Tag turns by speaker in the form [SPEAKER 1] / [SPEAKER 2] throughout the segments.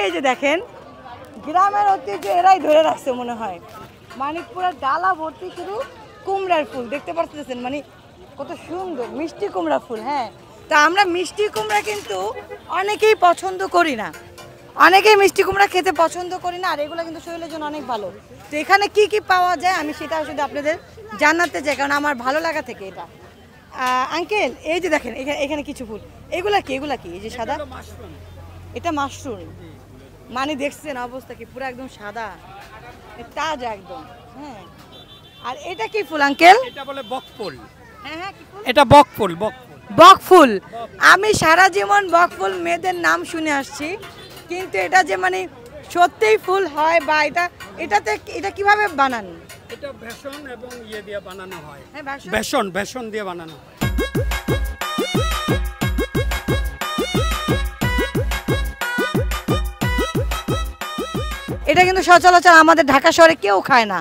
[SPEAKER 1] এই যে দেখেন গ্রামের ঐতিহ্য এরাই ধরে রাখছে মনে হয় মানিকপুরের ডালা ভর্তি শুধু কুমড়ার ফুল দেখতে পারতেছেন মানে কত সুন্দর মিষ্টি কুমড়া ফুল হ্যাঁ তা আমরা মিষ্টি কুমড়া কিন্তু অনেকেই পছন্দ করি না অনেকেই মিষ্টি কুমড়া খেতে পছন্দ করি না আর এগুলো কিন্তু শরীরের জন্য অনেক ভালো তো এখানে কি কি পাওয়া যায় আমি সেটা শুধু আপনাদের জানাতে চাই কারণ আমার ভালো লাগা থেকে এটা আঙ্কেল এই যে দেখেন এখানে এখানে কিছু ফুল এগুলা কি এগুলা কি এই যে সাদা এটা মাশরুম মানে দেখছেন অবস্থা কি পুরো একদম সাদা তাজা একদম হ্যাঁ আর এটা কি ফুল আঙ্কেল এটা বলে বকফুল হ্যাঁ হ্যাঁ কি ফুল এটা বকফুল বক বকফুল আমি সারা জীবন বকফুল মেয়েদের নাম শুনে আসছি কিন্তু এটা যে মানে সত্যিই ফুল হয় বা এটা এটাতে এটা কিভাবে বানান এটা বেসন এবং ইয়ে দিয়ে বানানো হয় হ্যাঁ বেসন বেসন দিয়ে বানানো হয় কিন্তু সচরাচর আমাদের ঢাকা শহরে কেউ খায় না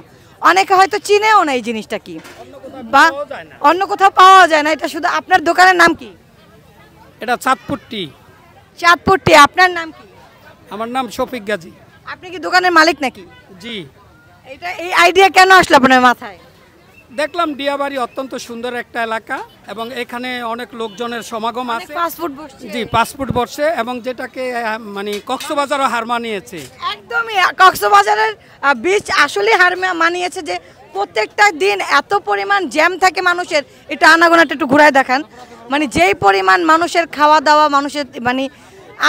[SPEAKER 1] অনেকে হয়তো চিনেও না এই জিনিসটা কি বা অন্য কোথাও পাওয়া যায় না এটা শুধু আপনার দোকানের নাম কি এটা চাঁদপুরটি চাঁদপুরটি আপনার নাম কি আমার নাম শফিক গাজী আপনি কি দোকানের মালিক নাকি জি এটা এই আইডিয়া কেন আসলো আপনার মাথায় দেখলাম ডিয়াবাড়ি অত্যন্ত সুন্দর একটা এলাকা এবং এখানে অনেক লোকজনের সমাগম আছে জি পাসপোর্ট বসে এবং যেটাকে মানে কক্সবাজারও হার মানিয়েছে একদমই কক্সবাজারের বীজ আসলে হার মানিয়েছে যে প্রত্যেকটা দিন এত পরিমাণ জ্যাম থাকে মানুষের এটা আনাগোনাটা একটু ঘুরায় দেখান মানে যেই পরিমাণ মানুষের খাওয়া দাওয়া মানুষের মানে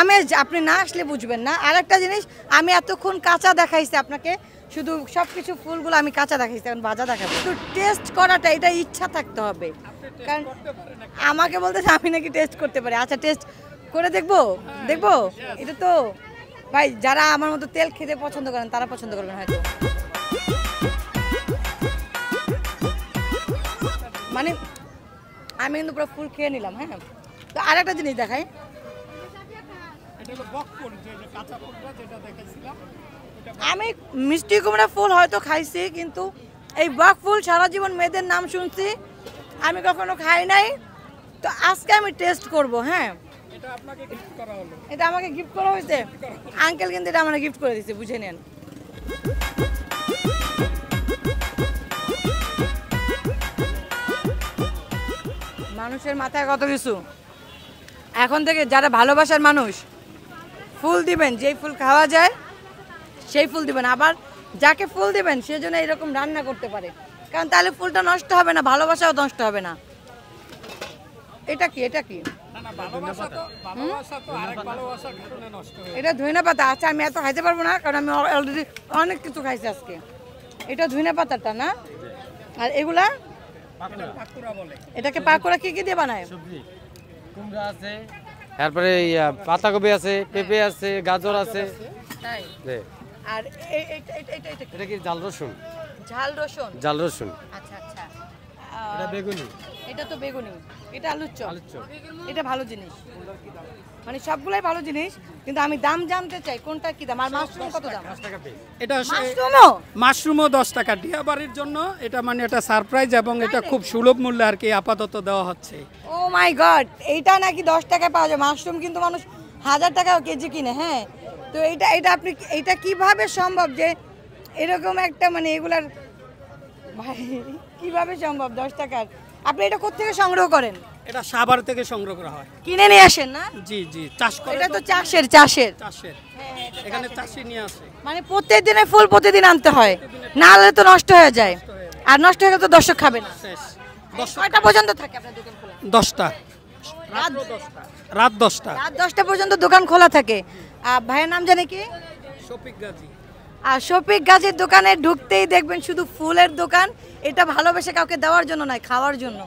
[SPEAKER 1] আমি আপনি না আসলে বুঝবেন না আর একটা জিনিস আমি এতক্ষণ কাঁচা দেখাইছি আপনাকে শুধু সব কিছু ফুলগুলো আমি কাঁচা দেখাইছি এখন ভাজা দেখাবো একটু টেস্ট করাটা এটা ইচ্ছা থাকতে হবে কারণ আমাকে বলতেছে আমি নাকি টেস্ট করতে পারি আচ্ছা টেস্ট করে দেখবো দেখবো এটা তো ভাই যারা আমার মতো তেল খেতে পছন্দ করেন তারা পছন্দ করবেন হয়তো মানে আমি কিন্তু পুরো ফুল খেয়ে নিলাম হ্যাঁ তো আর একটা জিনিস দেখাই আমি মিষ্টি কুমড়া ফুল হয়তো খাইছি কিন্তু এই বক ফুল সারা জীবন মেয়েদের নাম শুনছি আমি কখনো খাই নাই তো আজকে আমি টেস্ট করব হ্যাঁ এটা আমাকে গিফট করা হয়েছে আঙ্কেল কিন্তু এটা আমাকে গিফট করে দিয়েছে বুঝে নেন মানুষের মাথায় কত কিছু এখন থেকে যারা ভালোবাসার মানুষ ফুল দিবেন যেই ফুল খাওয়া যায় সেই ফুল দিবেন আবার যাকে ফুল দিবেন সেই জন্য এরকম রান্না করতে পারে কারণ তাহলে ফুলটা নষ্ট হবে না ভালোবাসাও নষ্ট হবে না এটা কি এটা কি এটা ধুইনা পাতা আচ্ছা আমি এত খাইতে পারবো না কারণ আমি অলরেডি অনেক কিছু খাইছি আজকে এটা ধুইনা পাতাটা না আর এগুলা এটাকে পাকোড়া কি কি দিয়ে বানায় আছে তারপরে পাতাকপি আছে হ্যাঁ। পেঁপে আছে গাজর আছে আর কি জাল রসুন ঝাল রসুন ঝাল রসুন আচ্ছা আচ্ছা বেগুনি এটা তো বেগুনি এটা আলুর চপ এটা ভালো জিনিস মানে সবগুলাই ভালো জিনিস কিন্তু আমি দাম জানতে চাই কোনটা কি দাম আর মাশরুম কত দাম এটা মাশরুমও দশ টাকা টিয়া বাড়ির জন্য এটা মানে এটা সারপ্রাইজ এবং এটা খুব সুলভ মূল্যে আর কি আপাতত দেওয়া হচ্ছে ও মাই গড এইটা নাকি দশ টাকায় পাওয়া যায় মাশরুম কিন্তু মানুষ হাজার টাকা কেজি কিনে হ্যাঁ তো এটা এটা আপনি এটা কিভাবে সম্ভব যে এরকম একটা মানে এগুলার ভাই কিভাবে সম্ভব দশ টাকার আপনি এটা থেকে সংগ্রহ করেন এটা সাভার থেকে সংগ্রহ করা হয় কিনে নিয়ে আসেন না জি জি চাষ করে এটা তো চাষের চাষের হ্যাঁ, হ্যাঁ, চাষের এখানে চাষি নিয়ে আসে মানে প্রত্যেক দিনে ফুল প্রতিদিন আনতে হয় না হলে তো নষ্ট হয়ে যায় আর নষ্ট হয়ে গেলে তো দর্শক খাবে না কয়টা পর্যন্ত থাকে আপনার দোকান খোলা দশটা রাত দশটা রাত দশটা পর্যন্ত দোকান খোলা থাকে আর ভাইয়ের নাম জানে কি শফিক গাজী আর শফিক গাছের দোকানে ঢুকতেই দেখবেন শুধু ফুলের দোকান এটা ভালোবেসে কাউকে দেওয়ার জন্য নয় খাওয়ার জন্য